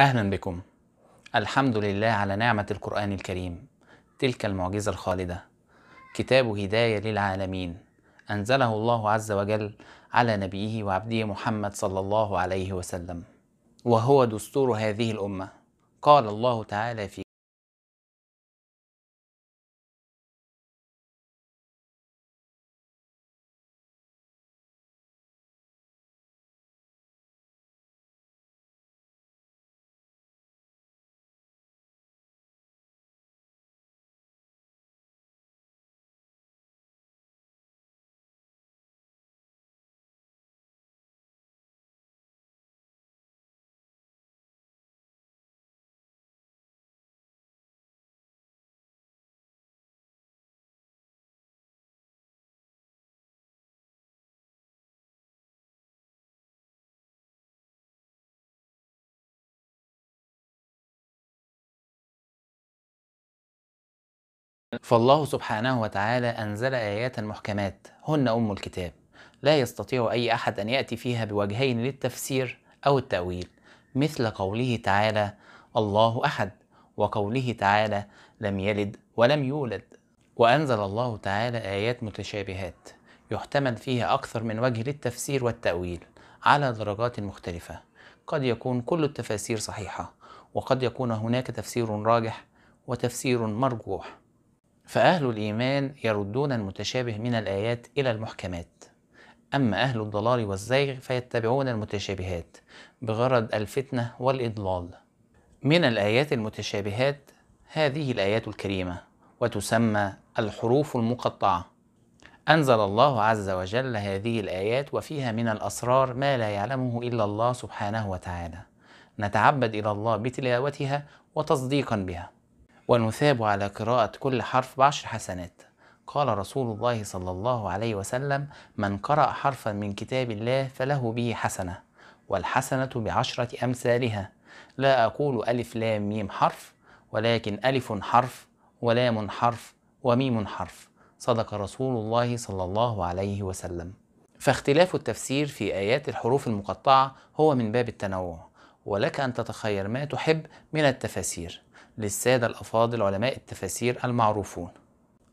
أهلا بكم الحمد لله على نعمة القرآن الكريم تلك المعجزة الخالدة كتاب هداية للعالمين أنزله الله عز وجل على نبيه وعبده محمد صلى الله عليه وسلم وهو دستور هذه الأمة قال الله تعالى في فالله سبحانه وتعالى أنزل آيات محكمات هن أم الكتاب لا يستطيع أي أحد أن يأتي فيها بوجهين للتفسير أو التأويل مثل قوله تعالى الله أحد وقوله تعالى لم يلد ولم يولد وأنزل الله تعالى آيات متشابهات يحتمل فيها أكثر من وجه للتفسير والتأويل على درجات مختلفة قد يكون كل التفاسير صحيحة وقد يكون هناك تفسير راجح وتفسير مرجوح فأهل الإيمان يردون المتشابه من الآيات إلى المحكمات أما أهل الضلال والزيغ فيتبعون المتشابهات بغرض الفتنة والإضلال من الآيات المتشابهات هذه الآيات الكريمة وتسمى الحروف المقطعة أنزل الله عز وجل هذه الآيات وفيها من الأسرار ما لا يعلمه إلا الله سبحانه وتعالى نتعبد إلى الله بتلاوتها وتصديقا بها ونثاب على قراءة كل حرف بعشر حسنات قال رسول الله صلى الله عليه وسلم من قرأ حرفا من كتاب الله فله به حسنة والحسنة بعشرة أمثالها لا أقول ألف لام ميم حرف ولكن ألف حرف ولام حرف وميم حرف صدق رسول الله صلى الله عليه وسلم فاختلاف التفسير في آيات الحروف المقطعة هو من باب التنوع ولك أن تتخير ما تحب من التفاسير للسادة الأفاضل علماء التفاسير المعروفون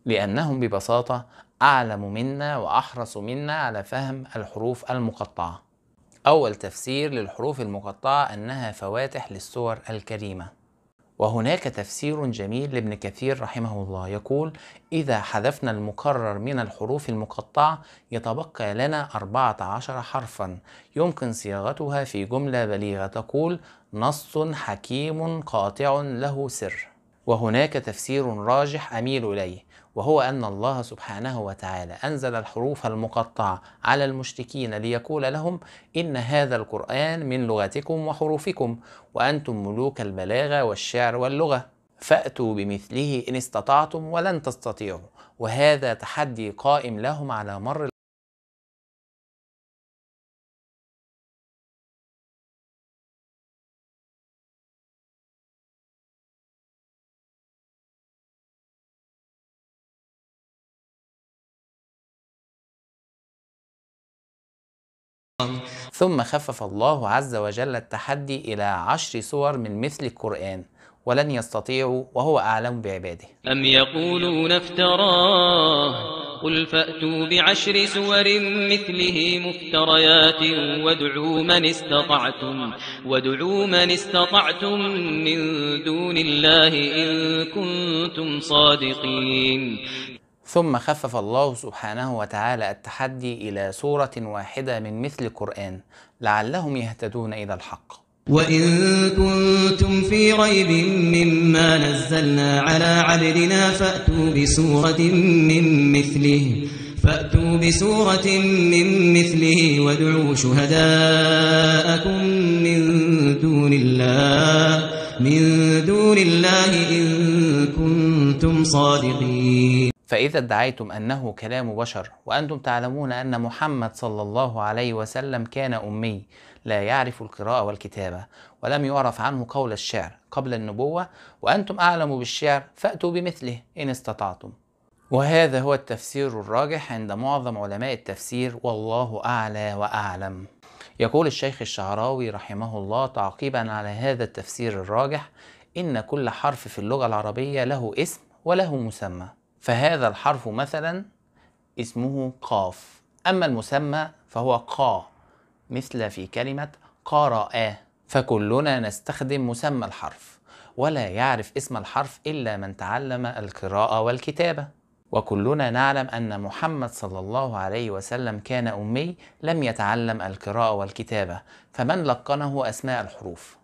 لأنهم ببساطة أعلم منا وأحرص منا على فهم الحروف المقطعة أول تفسير للحروف المقطعة أنها فواتح للسور الكريمة وهناك تفسير جميل لابن كثير رحمه الله يقول إذا حذفنا المكرر من الحروف المقطعة يتبقى لنا 14 حرفا يمكن صياغتها في جملة بليغة تقول نص حكيم قاطع له سر وهناك تفسير راجح أميل إليه وهو أن الله سبحانه وتعالى أنزل الحروف المقطعة على المشركين ليقول لهم إن هذا القرآن من لغتكم وحروفكم وأنتم ملوك البلاغة والشعر واللغة فأتوا بمثله إن استطعتم ولن تستطيعوا وهذا تحدي قائم لهم على مر ثم خفف الله عز وجل التحدي إلى عشر سور من مثل القرآن ولن يستطيعوا وهو أعلم بعباده أم يقولون افتراه قل فأتوا بعشر سور مثله مفتريات وادعوا من استطعتم وادعوا من استطعتم من دون الله إن كنتم صادقين ثم خفف الله سبحانه وتعالى التحدي إلى سورة واحدة من مثل القرآن لعلهم يهتدون إلى الحق وإن كنتم في ريب مما نزلنا على عبدنا فأتوا بسورة من مثله فأتوا بسورة من مثله وادعوا شهداءكم من دون الله من دون الله إن كنتم صادقين فإذا ادعيتم أنه كلام بشر وأنتم تعلمون أن محمد صلى الله عليه وسلم كان أمي لا يعرف القراءة والكتابة ولم يعرف عنه قول الشعر قبل النبوة وأنتم أعلم بالشعر فأتوا بمثله إن استطعتم وهذا هو التفسير الراجح عند معظم علماء التفسير والله أعلى وأعلم يقول الشيخ الشعراوي رحمه الله تعقيبا على هذا التفسير الراجح إن كل حرف في اللغة العربية له اسم وله مسمى فهذا الحرف مثلا اسمه قاف أما المسمى فهو قا مثل في كلمة قرأ فكلنا نستخدم مسمى الحرف ولا يعرف اسم الحرف إلا من تعلم القراءة والكتابة وكلنا نعلم أن محمد صلى الله عليه وسلم كان أمي لم يتعلم القراءة والكتابة فمن لقنه أسماء الحروف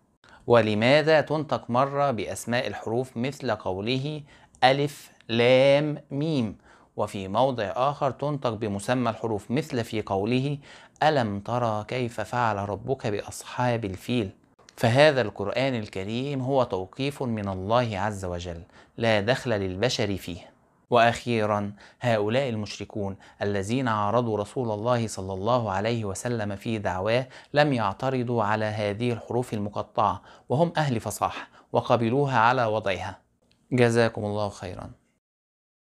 ولماذا تنطق مرة بأسماء الحروف مثل قوله ألف لام ميم وفي موضع آخر تنطق بمسمى الحروف مثل في قوله ألم ترى كيف فعل ربك بأصحاب الفيل فهذا القرآن الكريم هو توقيف من الله عز وجل لا دخل للبشر فيه واخيرا هؤلاء المشركون الذين عارضوا رسول الله صلى الله عليه وسلم في دعواه لم يعترضوا على هذه الحروف المقطعه وهم اهل فصاحه وقبلوها على وضعها جزاكم الله خيرا